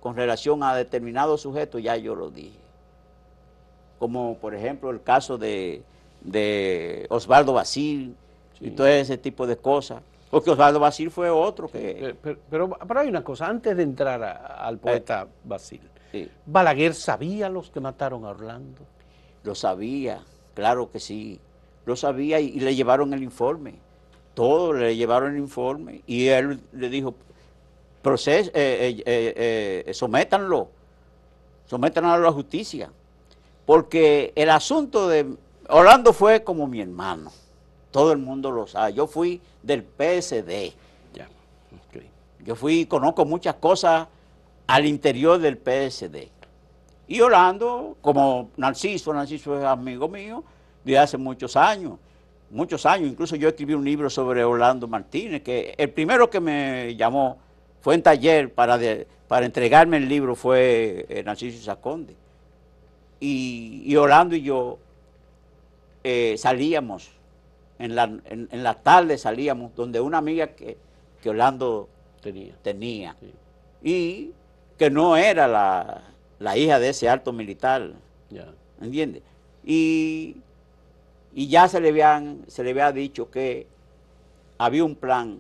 con relación a determinados sujetos, ya yo lo dije. Como por ejemplo el caso de, Osvaldo Basil y todo ese tipo de cosas. Porque Osvaldo Basil fue otro que... pero, pero, hay una cosa, antes de entrar al eh. poeta Basil, ¿Balaguer sabía los que mataron a Orlando? Lo sabía, claro que sí. Lo sabía y, y le llevaron el informe. Todo le llevaron el informe. Y él le dijo, proces, eh, eh, eh, eh sométanlo, a la justicia. Porque el asunto de Orlando fue como mi hermano, todo el mundo lo sabe. Yo fui del PSD. Yo fui, conozco muchas cosas al interior del PSD. Y Orlando, como Narciso, Narciso es amigo mío de hace muchos años muchos años, incluso yo escribí un libro sobre Orlando Martínez, que el primero que me llamó fue en taller para, para entregarme el libro fue eh, Narciso Saconde. Y, y, Orlando y yo eh, salíamos, en la, en, tarde salíamos, donde una amiga que, que Orlando tenía, y que no era la, hija de ese alto militar, ¿entiendes? Y, ya se le, se le había dicho que había un plan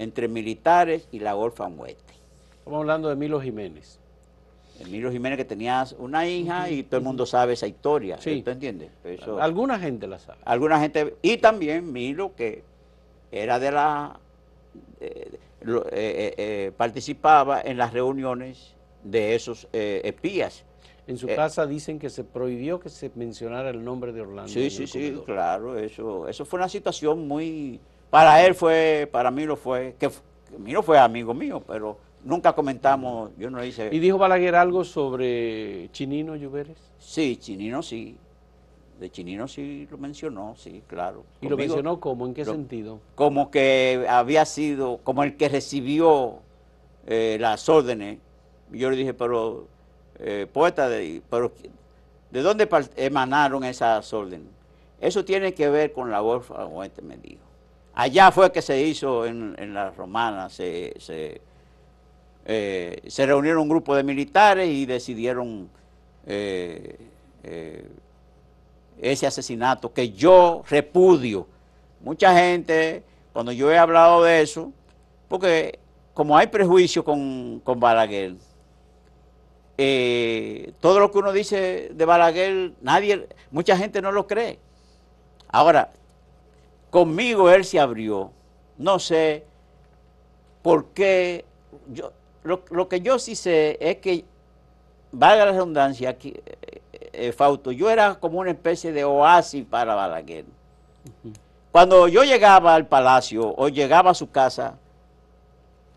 entre militares y la Golfa Muerte. Estamos hablando de Milo Jiménez. Milo Jiménez que tenía una hija y todo el mundo sabe esa historia, sí. ¿tú entiendes? alguna gente la sabe. Alguna gente, y también Milo que era de la, eh, eh, eh, participaba en las reuniones de esos espías. En su casa dicen que se prohibió que se mencionara el nombre de Orlando. Sí, sí, sí, claro, eso, eso fue una situación muy, para él fue, para mí lo fue, que mí no fue amigo mío, pero nunca comentamos, yo no hice... ¿Y dijo Balaguer algo sobre Chinino Lluveres? Sí, Chinino sí, de Chinino sí lo mencionó, sí, claro. ¿Y lo mencionó cómo? ¿En qué sentido? Como que había sido, como el que recibió eh, las órdenes. Yo le dije, pero, eh, poeta, de, pero, ¿de dónde emanaron esas órdenes? Eso tiene que ver con la voz, ah, me dijo. Allá fue que se hizo en, en la romana, se, eh, se, reunieron un grupo de militares y decidieron eh, eh, ese asesinato que yo repudio. Mucha gente, cuando yo he hablado de eso, porque como hay prejuicio con, con Balaguer, todo lo que uno dice de Balaguer, nadie, mucha gente no lo cree. Ahora, Conmigo él se abrió. No sé por qué. Yo, lo, que yo sí sé es que, valga la redundancia, eh, eh, eh, Fausto, yo era como una especie de oasis para Balaguer. Cuando yo llegaba al palacio o llegaba a su casa,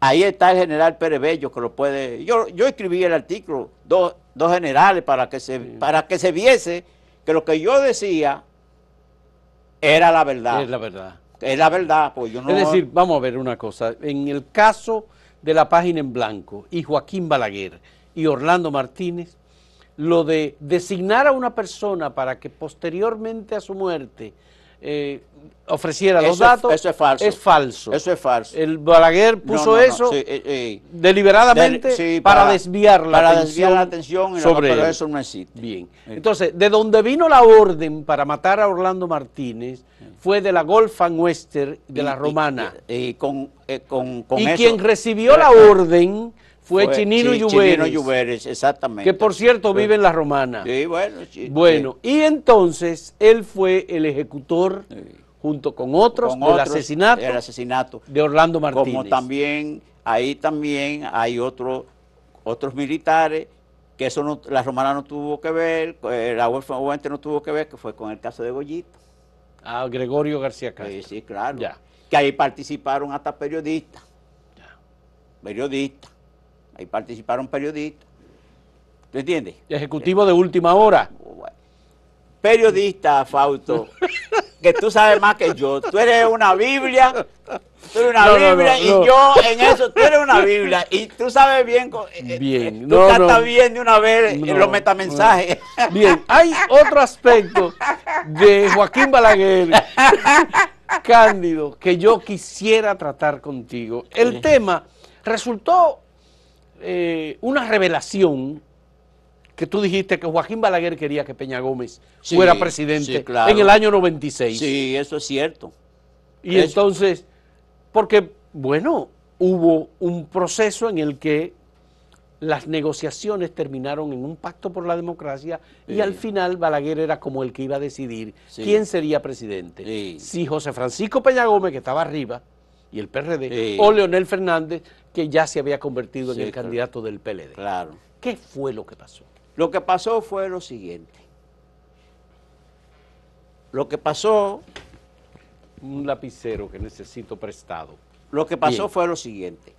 ahí está el general Pérez Bello que lo puede... Yo, yo escribí el artículo, dos, generales, para que, se, para que se viese que lo que yo decía era la verdad. Es la verdad. Es la verdad, pues yo no... Es decir, vamos a ver una cosa. En el caso de la página en blanco y Joaquín Balaguer y Orlando Martínez, lo de designar a una persona para que posteriormente a su muerte eh, ofreciera los datos. Es, eso es falso. Es falso. Eso es falso. El Balaguer puso eso eh, eh. deliberadamente para, desviar la para desviar la atención sobre pero eso no existe. Bien. Eh. Entonces, de donde vino la orden para matar a Orlando Martínez fue de la Golf and Western de la Romana. Y, con, con, quien recibió la orden fue, Chinino, Chinino Lluveres. exactamente. Que por cierto vive en La Romana. Sí, bueno. bueno, y entonces él fue el ejecutor, junto con otros, del asesinato. El asesinato. De Orlando Martínez. Como también, ahí también hay otro, otros militares que eso la romana no tuvo que ver, la fuente no tuvo que ver, que fue con el caso de Goyito. Ah, Gregorio García Castro. Sí, sí, claro. Que ahí participaron hasta periodistas. Periodistas. Ahí participaron periodistas. ¿Te entiendes? Ejecutivo de última hora. Periodista, Fausto, que tú sabes más que yo. Tú eres una Biblia, tú eres una Biblia y yo en eso, tú eres una Biblia y tú sabes bien. Eh, eh, bien, tú bien de una vez los metamensajes. Bien, hay otro aspecto de Joaquín Balaguer, Cándido, que yo quisiera tratar contigo. El tema resultó eh, una revelación que tú dijiste que Joaquín Balaguer quería que Peña Gómez fuera presidente en el año 96. Sí, eso es cierto. Y entonces, porque, bueno, hubo un proceso en el que las negociaciones terminaron en un pacto por la democracia y al final Balaguer era como el que iba a decidir quién sería presidente. Si José Francisco Peña Gómez, que estaba arriba, y el PRD, o Leonel Fernández, que ya se había convertido en el candidato del PLD. Claro. ¿Qué fue lo que pasó? Lo que pasó fue lo siguiente. Lo que pasó... Un lapicero que necesito prestado. Lo que pasó fue lo siguiente.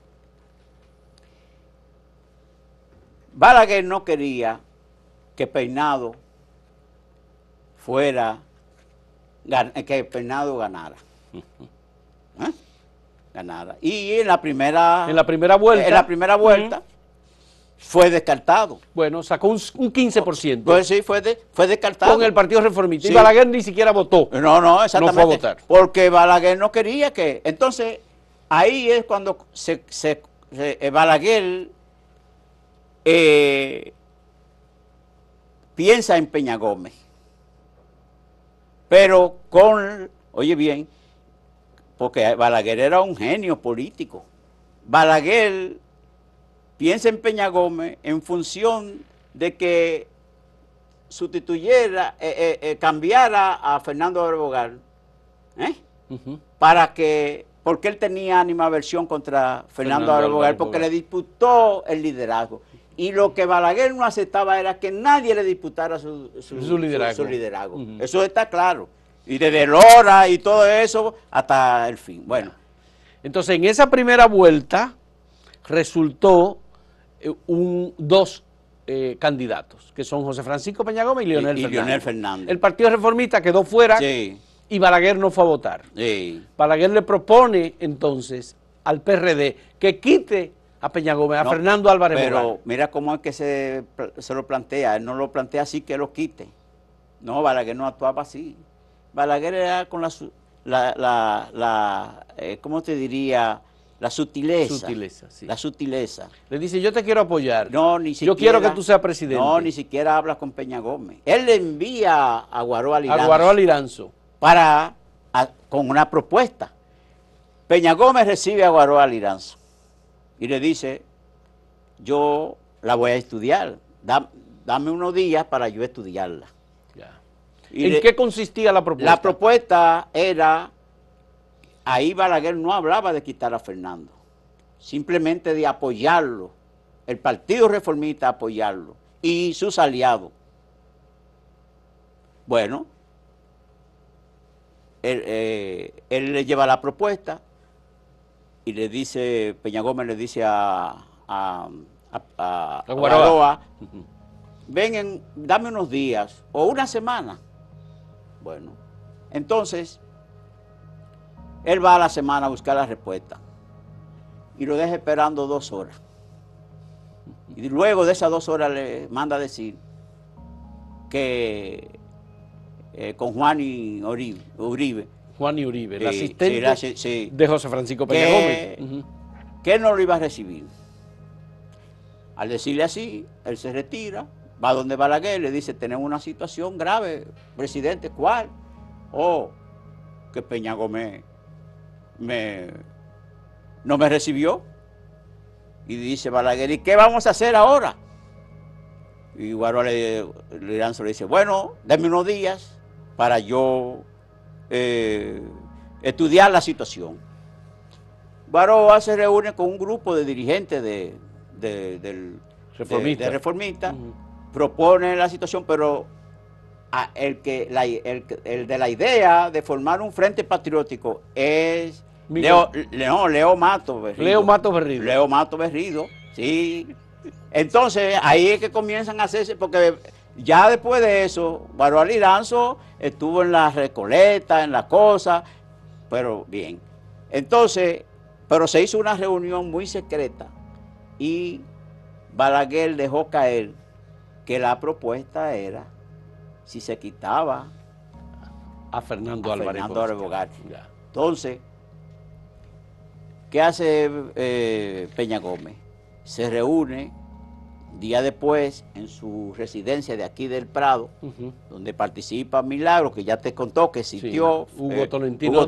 Balaguer no quería que Peinado fuera, que Peinado ganara. ¿Eh? ganara. Y en la primera, en la primera vuelta, en la primera vuelta fue descartado. Bueno, sacó un, un 15%. Pues sí, fue, fue descartado. Con el Partido Reformista. Y Balaguer ni siquiera votó. No, no, exactamente. No fue a votar. Porque Balaguer no quería que... Entonces, ahí es cuando eh, Balaguer eh, piensa en Peña Gómez. Pero con, oye bien, porque Balaguer era un genio político. Balaguer piensa en Peña Gómez en función de que sustituyera, eh, eh, eh, cambiara a Fernando Abogar, ¿eh? para que, porque él tenía versión contra Fernando, Fernando porque le disputó el liderazgo. Y lo que Balaguer no aceptaba era que nadie le disputara su, su, liderazgo. Eso está claro. Y desde Lora y todo eso hasta el fin. Bueno, entonces en esa primera vuelta resultó eh, un, dos eh, candidatos, que son José Francisco Peña Gómez y Leonel, Fernández. El Partido Reformista quedó fuera y Balaguer no fue a votar. Balaguer le propone entonces al PRD que quite a Peña Gómez, a Fernando Álvarez Pero mira cómo es que se, se lo plantea, él no lo plantea así que lo quite. No, Balaguer no actuaba así. Balaguer era con la, la, la, eh, ¿cómo te diría? La sutileza. Sutileza, sí. La sutileza. Le dice, yo te quiero apoyar. No, ni siquiera. Yo quiero que tú seas presidente. No, ni siquiera hablas con Peña Gómez. Él le envía a Guaró Aliranzo. A Guaró Aliranzo. Para, con una propuesta. Peña Gómez recibe a Guaró Aliranzo y le dice, yo la voy a estudiar. dame unos días para yo estudiarla. ¿En qué consistía la propuesta? La propuesta era, ahí Balaguer no hablaba de quitar a Fernando, simplemente de apoyarlo, el Partido Reformista apoyarlo y sus aliados. Bueno, él, eh, le lleva la propuesta y le dice, Peña Gómez le dice a, a, ven, dame unos días o una semana bueno, entonces, él va a la semana a buscar la respuesta y lo deja esperando dos horas. Y luego de esas dos horas le manda a decir que eh, con Juan y Uribe, Uribe Juan y Uribe, el asistente de José Francisco Peña Gómez. Que no lo iba a recibir. Al decirle así, él se retira, Va donde Balaguer, le dice, tenemos una situación grave, presidente, ¿cuál? Oh, que Peña Gómez me, no me recibió. Y dice Balaguer, ¿y qué vamos a hacer ahora? Y Guaro le, le, dice, bueno, denme unos días para yo eh, estudiar la situación. Baro se reúne con un grupo de dirigentes de, del, reformistas propone la situación, pero el, que, la, el, de la idea de formar un frente patriótico es Leo, Leo Mato Berrido. Leo Mato Berrido. Leo Mato Berrido, sí. Entonces, ahí es que comienzan a hacerse, porque ya después de eso, Baró Lanzo estuvo en la Recoleta, en la cosa, pero bien. Entonces, pero se hizo una reunión muy secreta y Balaguer dejó caer que la propuesta era si se quitaba a Fernando, a Álvarez, Entonces, ¿qué hace eh, Peña Gómez? Se reúne día después en su residencia de aquí del Prado, donde participa Milagro, que ya te contó que existió Hugo, eh, Tolentino,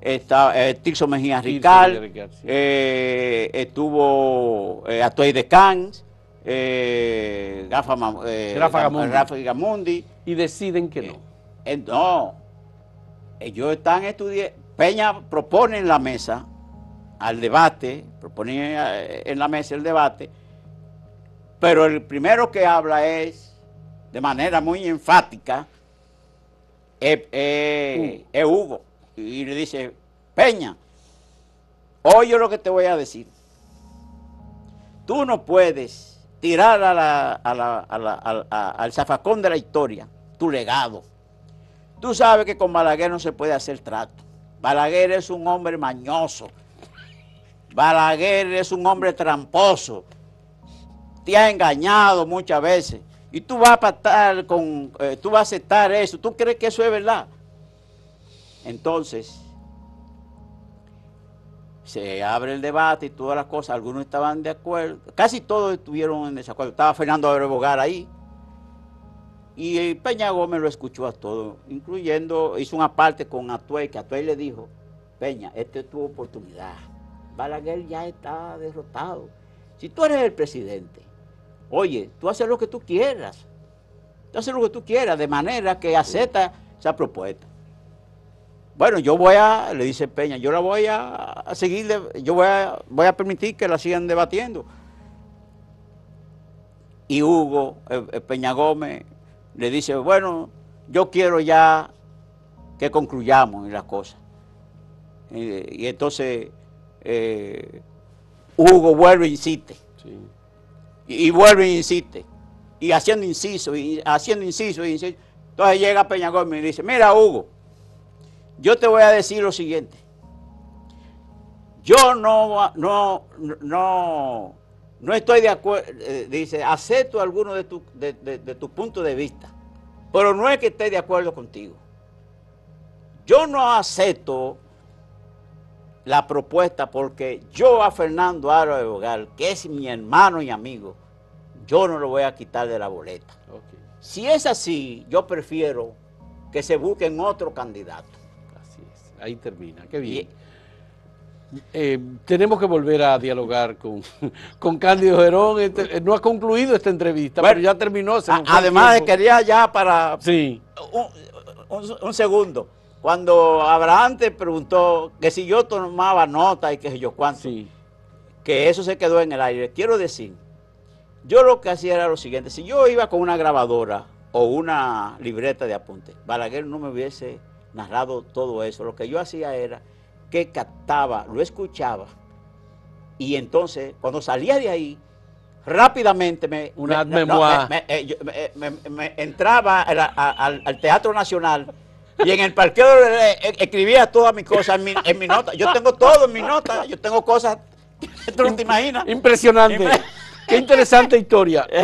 está, eh, Mejía Rical, estuvo Atuey de Cans, eh, eh, Rafa, Gamundi. Y deciden que no. Eh, no. Ellos están estudiando. Peña propone en la mesa, al debate, propone en la mesa el debate, pero el primero que habla es, de manera muy enfática, es Hugo. Y le dice, Peña, oye lo que te voy a decir. Tú no puedes tirar al zafacón de la historia tu legado. Tú sabes que con Balaguer no se puede hacer trato. Balaguer es un hombre mañoso. Balaguer es un hombre tramposo. Te ha engañado muchas veces. Y tú vas a con, eh, tú vas a aceptar eso. ¿Tú crees que eso es verdad? Entonces, se abre el debate y todas las cosas, algunos estaban de acuerdo, casi todos estuvieron en desacuerdo, estaba Fernando Abrebogar ahí, y Peña Gómez lo escuchó a todos, incluyendo, hizo una parte con Atuel, que Atuel le dijo, Peña, esta es tu oportunidad, Balaguer ya está derrotado, si tú eres el presidente, oye, tú haces lo que tú quieras, tú haces lo que tú quieras, de manera que acepta esa propuesta bueno, yo voy a, le dice Peña, yo la voy a, seguir, yo voy a, voy a permitir que la sigan debatiendo. Y Hugo, eh, eh, Peña Gómez, le dice, bueno, yo quiero ya que concluyamos en las cosas. Y, entonces eh, Hugo vuelve e insiste. Y, vuelve e insiste. Y haciendo inciso, y haciendo inciso, y e inciso. Entonces llega Peña Gómez y dice, mira Hugo, yo te voy a decir lo siguiente. Yo no, no, no, no estoy de acuerdo, eh, dice, acepto alguno de tus tu puntos de vista, pero no es que esté de acuerdo contigo. Yo no acepto la propuesta porque yo a Fernando Aro de Bogal, que es mi hermano y amigo, yo no lo voy a quitar de la boleta. Si es así, yo prefiero que se busquen otro candidato ahí termina, qué bien. Eh, tenemos que volver a dialogar con, con Cándido Gerón. Este, eh, no ha concluido esta entrevista, pero ya terminó. además, quería ya para sí. un, segundo cuando Abraham te preguntó que si yo tomaba nota y que yo cuánto, sí. que eso se quedó en el aire. Quiero decir, yo lo que hacía era lo siguiente, si yo iba con una grabadora o una libreta de apuntes, Balaguer no me hubiese narrado todo eso. Lo que yo hacía era que captaba, lo escuchaba, y entonces cuando salía de ahí, rápidamente me, Una me, entraba al, Teatro Nacional y en el parqueo escribía todas mis cosas en mi, nota. Yo tengo todo en mi nota, yo tengo cosas que no te imaginas. Impresionante. Qué interesante historia.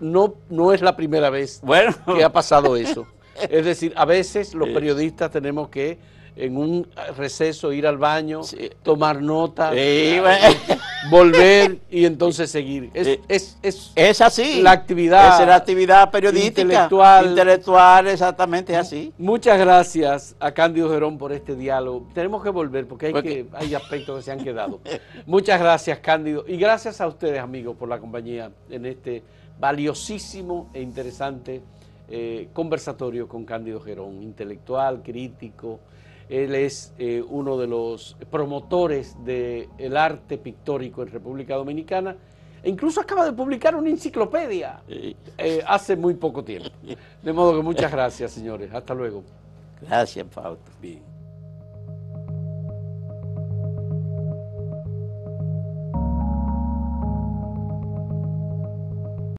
No, no es la primera vez que ha pasado eso. Es decir, a veces los eh, periodistas tenemos que en un receso ir al baño, tomar nota, eh, volver y entonces seguir. Es, eh, es, es, es, así. La actividad. Es la actividad periodística. Intelectual. exactamente, es así. Muchas gracias a Cándido Gerón por este diálogo. Tenemos que volver porque hay, hay aspectos que se han quedado. Muchas gracias, Cándido. Y gracias a ustedes, amigos, por la compañía en este valiosísimo e interesante eh, conversatorio con Cándido Gerón, intelectual, crítico. Él es eh, uno de los promotores del arte pictórico en República Dominicana e incluso acaba de publicar una enciclopedia eh, hace muy poco tiempo. De modo que muchas gracias, señores. Hasta luego. Gracias, Fausto.